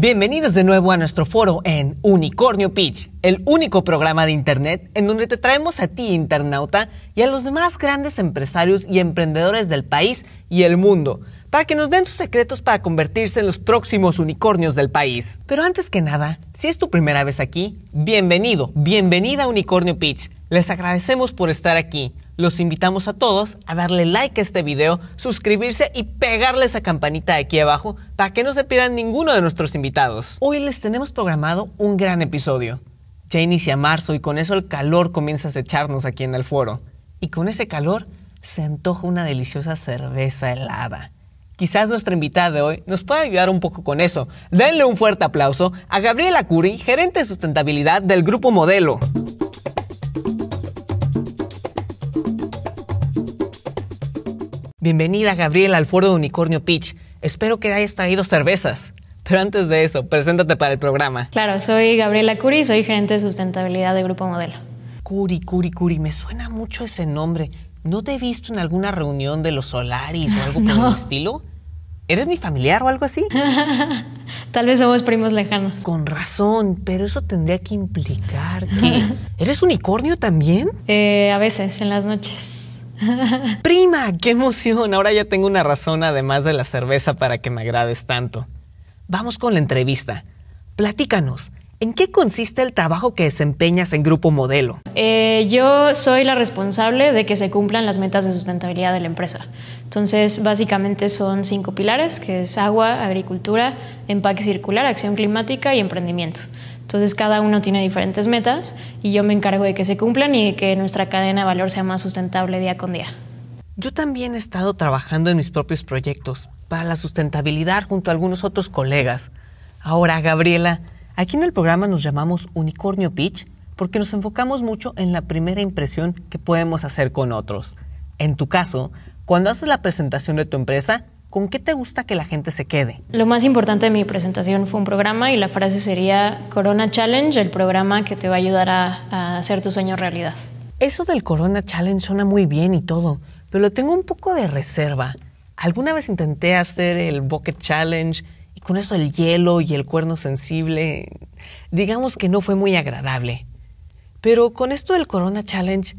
Bienvenidos de nuevo a nuestro foro en Unicornio Pitch, el único programa de Internet en donde te traemos a ti, internauta, y a los demás grandes empresarios y emprendedores del país y el mundo, para que nos den sus secretos para convertirse en los próximos unicornios del país. Pero antes que nada, si es tu primera vez aquí, bienvenido, bienvenida a Unicornio Pitch. Les agradecemos por estar aquí. Los invitamos a todos a darle like a este video, suscribirse y pegarle esa campanita aquí abajo para que no se pierdan ninguno de nuestros invitados. Hoy les tenemos programado un gran episodio. Ya inicia marzo y con eso el calor comienza a acecharnos aquí en el foro. Y con ese calor se antoja una deliciosa cerveza helada. Quizás nuestra invitada de hoy nos pueda ayudar un poco con eso. Denle un fuerte aplauso a Gabriela Curi, gerente de sustentabilidad del Grupo Modelo. Bienvenida, Gabriela, al foro de Unicornio Pitch. Espero que hayas traído cervezas. Pero antes de eso, preséntate para el programa. Claro, soy Gabriela Curi, soy gerente de sustentabilidad de Grupo Modelo. Curi, Curi, Curi, me suena mucho ese nombre. ¿No te he visto en alguna reunión de los Solaris o algo por el estilo? ¿Eres mi familiar o algo así? Tal vez somos primos lejanos. Con razón, pero eso tendría que implicar que... ¿Eres unicornio también? Eh, a veces, en las noches. Prima, qué emoción. Ahora ya tengo una razón además de la cerveza para que me agrades tanto. Vamos con la entrevista. Platícanos. ¿En qué consiste el trabajo que desempeñas en Grupo Modelo? Eh, yo soy la responsable de que se cumplan las metas de sustentabilidad de la empresa. Entonces, básicamente son cinco pilares, que es agua, agricultura, empaque circular, acción climática y emprendimiento. Entonces cada uno tiene diferentes metas y yo me encargo de que se cumplan y de que nuestra cadena de valor sea más sustentable día con día. Yo también he estado trabajando en mis propios proyectos para la sustentabilidad junto a algunos otros colegas. Ahora, Gabriela, aquí en el programa nos llamamos Unicornio Pitch porque nos enfocamos mucho en la primera impresión que podemos hacer con otros. En tu caso, cuando haces la presentación de tu empresa, ¿con qué te gusta que la gente se quede? Lo más importante de mi presentación fue un programa y la frase sería Corona Challenge, el programa que te va a ayudar a, hacer tu sueño realidad. Eso del Corona Challenge suena muy bien y todo, pero tengo un poco de reserva. Alguna vez intenté hacer el Bucket Challenge y con eso el hielo y el cuerno sensible, digamos que no fue muy agradable. Pero con esto del Corona Challenge,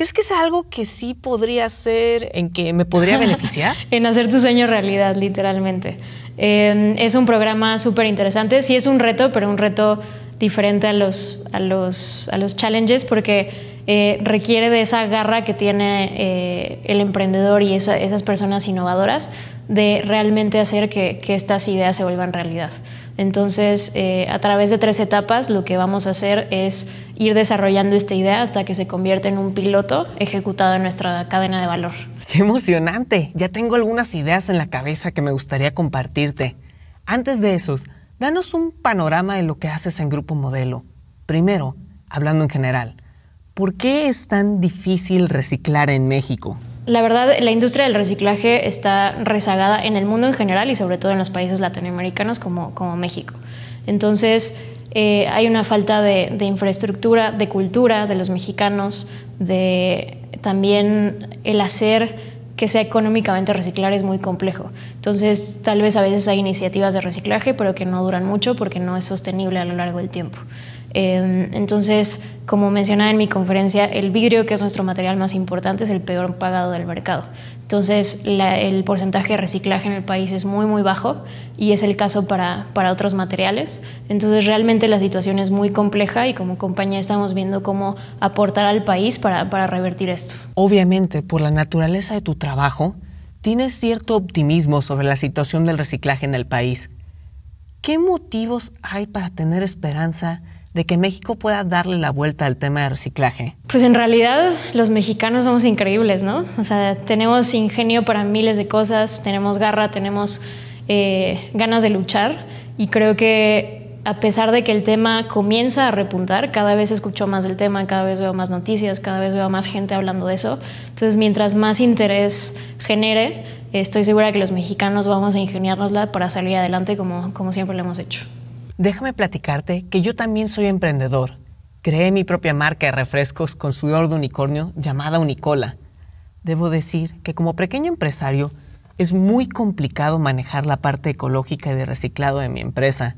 ¿Crees que es algo que sí podría ser en que me podría beneficiar? en hacer tu sueño realidad, literalmente. Em, es un programa súper interesante. Sí es un reto, pero un reto diferente a los, a los, a los challenges porque... Eh, requiere de esa garra que tiene eh, el emprendedor y esas personas innovadoras de realmente hacer que, estas ideas se vuelvan realidad. Entonces, eh, a través de tres etapas, lo que vamos a hacer es ir desarrollando esta idea hasta que se convierta en un piloto ejecutado en nuestra cadena de valor. ¡Qué emocionante! Ya tengo algunas ideas en la cabeza que me gustaría compartirte. Antes de esos, danos un panorama de lo que haces en Grupo Modelo. Primero, hablando en general, ¿por qué es tan difícil reciclar en México? La verdad, la industria del reciclaje está rezagada en el mundo en general y sobre todo en los países latinoamericanos como, como México. Entonces, eh, hay una falta de, de, infraestructura, de cultura de los mexicanos, de también el hacer que sea económicamente reciclar es muy complejo. Entonces, tal vez a veces hay iniciativas de reciclaje, pero que no duran mucho porque no es sostenible a lo largo del tiempo. Em, entonces, como mencionaba en mi conferencia, el vidrio, que es nuestro material más importante, es el peor pagado del mercado. Entonces, el porcentaje de reciclaje en el país es muy, muy bajo y es el caso para, otros materiales. Entonces, realmente la situación es muy compleja y como compañía estamos viendo cómo aportar al país para, para revertir esto. Obviamente, por la naturaleza de tu trabajo, tienes cierto optimismo sobre la situación del reciclaje en el país. ¿Qué motivos hay para tener esperanza de que México pueda darle la vuelta al tema de reciclaje? Pues en realidad los mexicanos somos increíbles, ¿no? O sea, tenemos ingenio para miles de cosas, tenemos garra, tenemos eh, ganas de luchar y creo que a pesar de que el tema comienza a repuntar, cada vez escucho más del tema, cada vez veo más noticias, cada vez veo más gente hablando de eso. Entonces, mientras más interés genere, estoy segura que los mexicanos vamos a ingeniárnosla para salir adelante como, como siempre lo hemos hecho. Déjame platicarte que yo también soy emprendedor. Creé mi propia marca de refrescos con su de unicornio llamada Unicola. Debo decir que como pequeño empresario es muy complicado manejar la parte ecológica y de reciclado de mi empresa.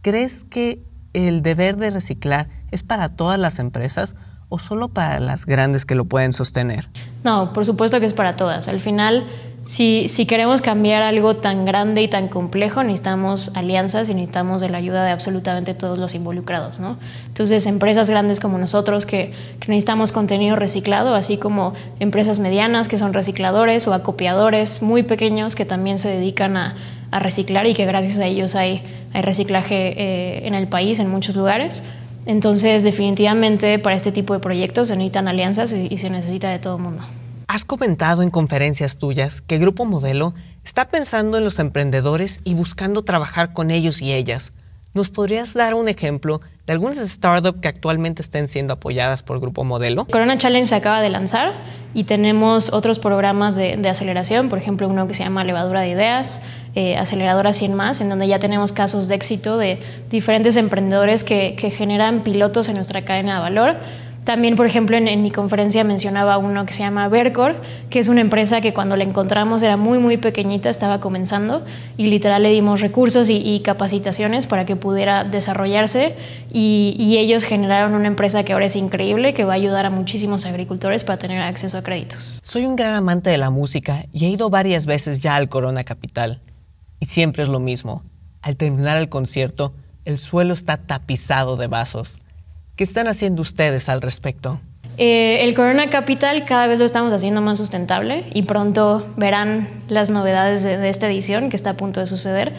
¿Crees que el deber de reciclar es para todas las empresas o solo para las grandes que lo pueden sostener? No, por supuesto que es para todas. Al final, si, queremos cambiar algo tan grande y tan complejo, necesitamos alianzas y necesitamos de la ayuda de absolutamente todos los involucrados, Entonces, empresas grandes como nosotros que, necesitamos contenido reciclado, así como empresas medianas que son recicladores o acopiadores muy pequeños que también se dedican a, reciclar y que gracias a ellos hay, reciclaje eh, en el país, en muchos lugares. Entonces, definitivamente para este tipo de proyectos se necesitan alianzas y se necesita de todo el mundo. Has comentado en conferencias tuyas que Grupo Modelo está pensando en los emprendedores y buscando trabajar con ellos y ellas. ¿Nos podrías dar un ejemplo de algunas startups que actualmente estén siendo apoyadas por Grupo Modelo? Corona Challenge se acaba de lanzar y tenemos otros programas de, aceleración, por ejemplo, uno que se llama Levadura de Ideas, eh, Aceleradora 100 más, en donde ya tenemos casos de éxito de diferentes emprendedores que generan pilotos en nuestra cadena de valor también, por ejemplo, en, mi conferencia mencionaba uno que se llama Vercor, que es una empresa que cuando la encontramos era muy, muy pequeñita, estaba comenzando y literal le dimos recursos y, capacitaciones para que pudiera desarrollarse y, ellos generaron una empresa que ahora es increíble, que va a ayudar a muchísimos agricultores para tener acceso a créditos. Soy un gran amante de la música y he ido varias veces ya al Corona Capital y siempre es lo mismo. Al terminar el concierto, el suelo está tapizado de vasos ¿Qué están haciendo ustedes al respecto? Eh, el Corona Capital cada vez lo estamos haciendo más sustentable y pronto verán las novedades de, esta edición que está a punto de suceder.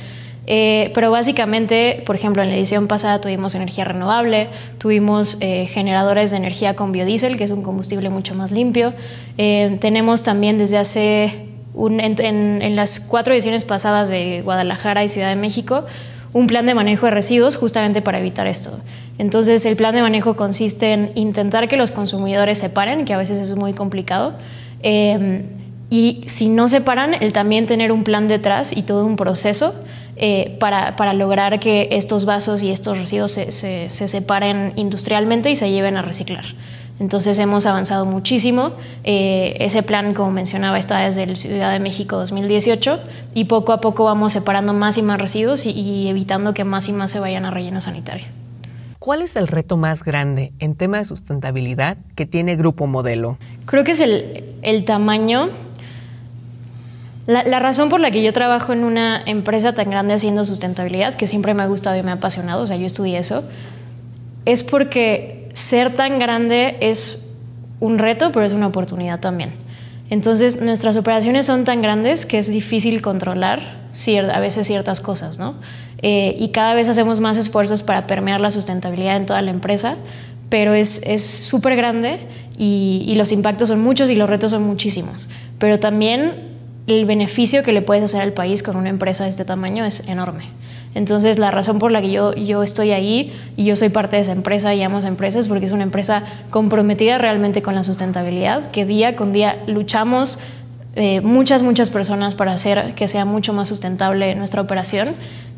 Eh, pero básicamente, por ejemplo, en la edición pasada tuvimos energía renovable, tuvimos eh, generadores de energía con biodiesel, que es un combustible mucho más limpio. tenemos también desde hace, un, en, en las cuatro ediciones pasadas de Guadalajara y Ciudad de México, un plan de manejo de residuos justamente para evitar esto. Entonces, el plan de manejo consiste en intentar que los consumidores separen que a veces es muy complicado. Em, y si no se paran, el también tener un plan detrás y todo un proceso eh, para, lograr que estos vasos y estos residuos se, separen industrialmente y se lleven a reciclar. Entonces hemos avanzado muchísimo. Eh, ese plan, como mencionaba, está desde el Ciudad de México 2018 y poco a poco vamos separando más y más residuos y, y evitando que más y más se vayan a relleno sanitario. ¿Cuál es el reto más grande en tema de sustentabilidad que tiene Grupo Modelo? Creo que es el, el tamaño. La, razón por la que yo trabajo en una empresa tan grande haciendo sustentabilidad, que siempre me ha gustado y me ha apasionado, o sea, yo estudié eso, es porque ser tan grande es un reto, pero es una oportunidad también. Entonces, nuestras operaciones son tan grandes que es difícil controlar a veces ciertas cosas, ¿no? Eh, y cada vez hacemos más esfuerzos para permear la sustentabilidad en toda la empresa, pero es súper grande y, los impactos son muchos y los retos son muchísimos. Pero también el beneficio que le puedes hacer al país con una empresa de este tamaño es enorme. Entonces, la razón por la que yo, yo estoy ahí y yo soy parte de esa empresa y amo empresas porque es una empresa comprometida realmente con la sustentabilidad, que día con día luchamos eh, muchas, muchas personas para hacer que sea mucho más sustentable nuestra operación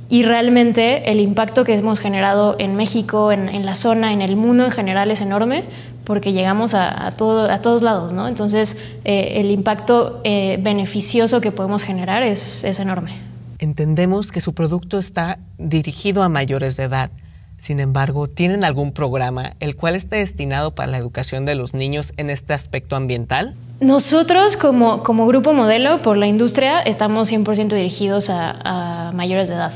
y realmente el impacto que hemos generado en México, en, la zona, en el mundo en general es enorme porque llegamos a, a todos lados, ¿no? Entonces eh, el impacto eh, beneficioso que podemos generar es, enorme. Entendemos que su producto está dirigido a mayores de edad. Sin embargo, ¿tienen algún programa el cual esté destinado para la educación de los niños en este aspecto ambiental? Nosotros como, como grupo modelo por la industria estamos 100% dirigidos a mayores de edad.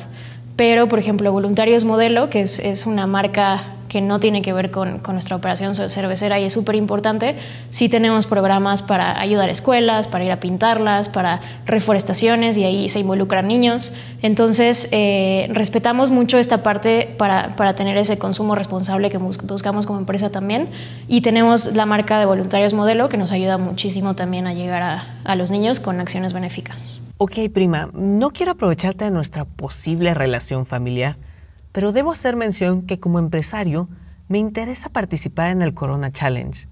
Pero, por ejemplo, Voluntarios Modelo, que es, una marca que no tiene que ver con, nuestra operación cervecera y es súper importante, sí tenemos programas para ayudar a escuelas, para ir a pintarlas, para reforestaciones y ahí se involucran niños. Entonces, eh, respetamos mucho esta parte para, tener ese consumo responsable que buscamos como empresa también y tenemos la marca de voluntarios modelo que nos ayuda muchísimo también a llegar a los niños con acciones benéficas. Ok, prima, no quiero aprovecharte de nuestra posible relación familiar, pero debo hacer mención que como empresario me interesa participar en el Corona Challenge.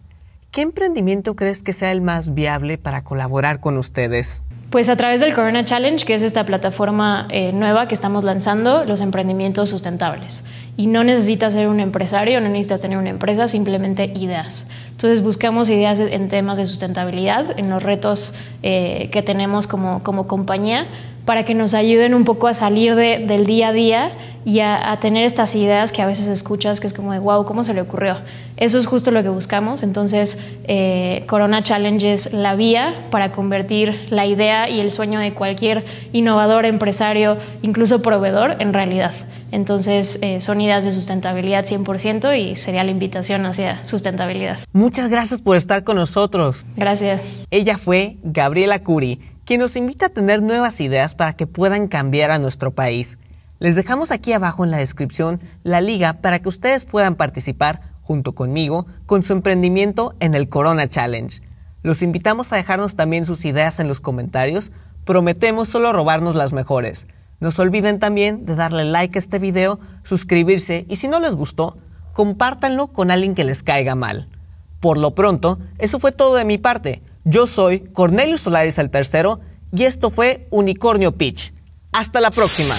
¿Qué emprendimiento crees que sea el más viable para colaborar con ustedes? Pues a través del Corona Challenge, que es esta plataforma eh, nueva que estamos lanzando, los emprendimientos sustentables. Y no necesitas ser un empresario, no necesitas tener una empresa, simplemente ideas. Entonces buscamos ideas en temas de sustentabilidad, en los retos eh, que tenemos como, como compañía, para que nos ayuden un poco a salir del día a día y a, tener estas ideas que a veces escuchas, que es como de, wow, ¿cómo se le ocurrió? Eso es justo lo que buscamos. Entonces, eh, Corona Challenge es la vía para convertir la idea y el sueño de cualquier innovador, empresario, incluso proveedor, en realidad. Entonces, eh, son ideas de sustentabilidad 100% y sería la invitación hacia sustentabilidad. Muchas gracias por estar con nosotros. Gracias. Ella fue Gabriela Curi, quien nos invita a tener nuevas ideas para que puedan cambiar a nuestro país. Les dejamos aquí abajo en la descripción la liga para que ustedes puedan participar junto conmigo con su emprendimiento en el Corona Challenge. Los invitamos a dejarnos también sus ideas en los comentarios. Prometemos solo robarnos las mejores. No se olviden también de darle like a este video, suscribirse y si no les gustó, compártanlo con alguien que les caiga mal. Por lo pronto, eso fue todo de mi parte. Yo soy Cornelius Solares el tercero y esto fue Unicornio Pitch. Hasta la próxima.